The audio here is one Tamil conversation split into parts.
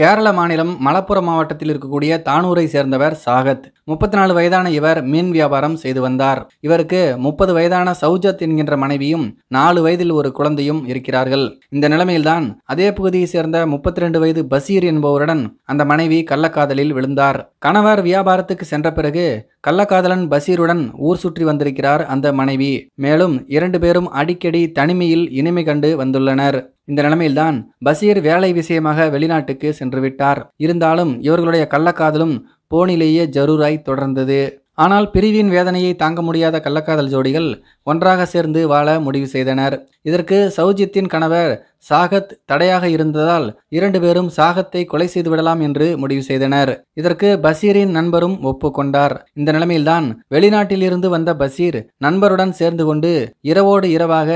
கேரள மாநிலம் மலப்புரம் மாவட்டத்தில் இருக்கக்கூடிய தானூரை சேர்ந்தவர் சாகத் முப்பத்தி நாலு வயதான இவர் மீன் வியாபாரம் செய்து வந்தார் இவருக்கு முப்பது வயதான சௌஜத் என்கின்ற மனைவியும் நாலு வயதில் ஒரு குழந்தையும் இருக்கிறார்கள் இந்த நிலைமையில்தான் அதே பகுதியை சேர்ந்த முப்பத்தி ரெண்டு வயது பசீர் என்பவருடன் அந்த மனைவி கள்ளக்காதலில் விழுந்தார் கணவர் வியாபாரத்துக்கு சென்ற பிறகு கள்ளக்காதலன் பசீருடன் ஊர் சுற்றி வந்திருக்கிறார் அந்த மனைவி மேலும் இரண்டு பேரும் அடிக்கடி தனிமையில் இனிமை கண்டு வந்துள்ளனர் இந்த நிலைமையில்தான் பசீர் வேலை விஷயமாக வெளிநாட்டுக்கு சென்றுவிட்டார் இருந்தாலும் இவர்களுடைய கள்ளக்காதலும் போனிலேயே ஜரூராய் தொடர்ந்தது ஆனால் பிரிவின் வேதனையை தாங்க முடியாத கள்ளக்காதல் ஜோடிகள் ஒன்றாக சேர்ந்து வாழ முடிவு செய்தனர் இதற்கு சௌஜித்தின் கணவர் சாகத் தடையாக இருந்ததால் இரண்டு பேரும் சாகத்தை கொலை செய்து விடலாம் என்று முடிவு செய்தனர் இதற்கு பசீரின் நண்பரும் ஒப்புக்கொண்டார் இந்த நிலைமையில்தான் வெளிநாட்டிலிருந்து வந்த பசீர் நண்பருடன் சேர்ந்து கொண்டு இரவோடு இரவாக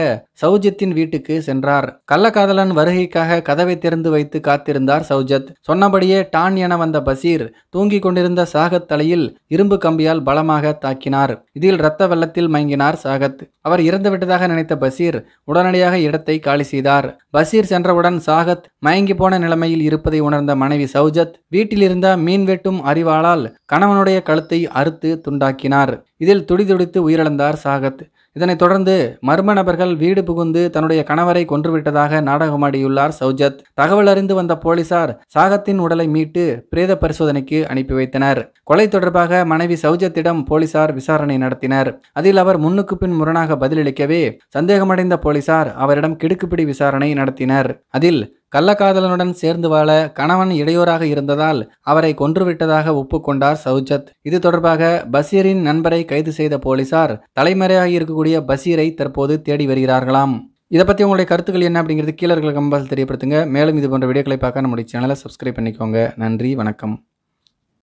சௌஜத்தின் வீட்டுக்கு சென்றார் கள்ளக்காதலன் வருகைக்காக கதவை திறந்து வைத்து காத்திருந்தார் சௌஜத் சொன்னபடியே டான் என வந்த பசீர் தூங்கிக் கொண்டிருந்த சாகத் தலையில் இரும்பு கம்பியால் பலமாக தாக்கினார் இதில் இரத்த வெள்ளத்தில் மயங்கினார் சாகத் அவர் இறந்துவிட்டதாக நினைத்த பசீர் உடனடியாக இடத்தை காலி செய்தார் பசீர் சென்றவுடன் சாகத் மயங்கி போன நிலைமையில் இருப்பதை உணர்ந்த மனைவி சௌஜத் வீட்டிலிருந்த மீன் வெட்டும் அறிவாளால் கணவனுடைய கழுத்தை அறுத்து துண்டாக்கினார் இதில் துடிதுடித்து உயிரிழந்தார் சாகத் இதனைத் தொடர்ந்து மர்ம நபர்கள் வீடு புகுந்து தன்னுடைய கணவரை கொன்றுவிட்டதாக நாடகமாடியுள்ளார் சௌஜத் தகவல் அறிந்து வந்த போலீசார் சாகத்தின் உடலை மீட்டு பிரேத பரிசோதனைக்கு அனுப்பி வைத்தனர் கொலை தொடர்பாக மனைவி சௌஜத்திடம் போலீசார் விசாரணை நடத்தினர் அதில் அவர் முன்னுக்கு பின் முரணாக பதிலளிக்கவே சந்தேகமடைந்த போலீசார் அவரிடம் கிடுக்குப்பிடி விசாரணை நடத்தினர் அதில் கள்ளக்காதலனுடன் சேர்ந்து வாழ கணவன் இடையூறாக இருந்ததால் அவரை கொன்றுவிட்டதாக ஒப்புக்கொண்டார் சவுஜத் இது தொடர்பாக பசீரின் நண்பரை கைது செய்த போலீசார் தலைமறையாக இருக்கக்கூடிய பசீரை தற்போது தேடி வருகிறார்களாம் இதை பற்றி உங்களுடைய கருத்துக்கள் என்ன அப்படிங்கிறது கீழர்களுக்கு இருக்கிற தெரியப்படுத்துங்க மேலும் இது போன்ற வீடியோக்களை பார்க்க நம்முடைய சேனலை சப்ஸ்கிரைப் பண்ணிக்கோங்க நன்றி வணக்கம்